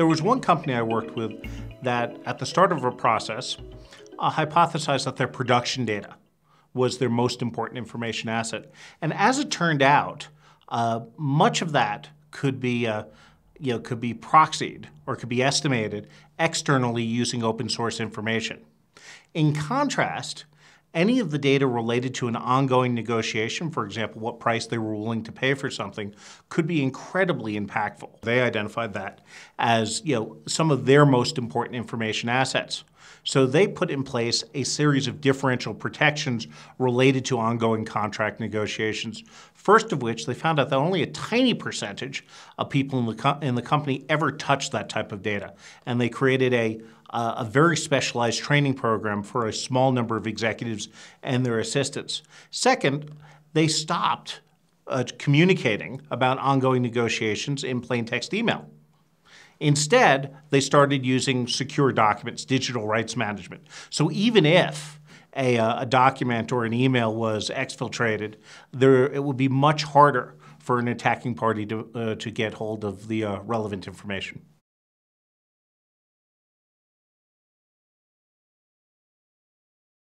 There was one company I worked with that at the start of a process uh, hypothesized that their production data was their most important information asset. And as it turned out, uh, much of that could be uh, you know, could be proxied or could be estimated externally using open source information. In contrast, any of the data related to an ongoing negotiation, for example, what price they were willing to pay for something, could be incredibly impactful. They identified that as you know some of their most important information assets. So they put in place a series of differential protections related to ongoing contract negotiations. First of which, they found out that only a tiny percentage of people in the, in the company ever touched that type of data, and they created a a very specialized training program for a small number of executives and their assistants. Second, they stopped uh, communicating about ongoing negotiations in plain text email. Instead, they started using secure documents, digital rights management. So even if a, uh, a, document or an email was exfiltrated, there it would be much harder for an attacking party to, uh, to get hold of the uh, relevant information.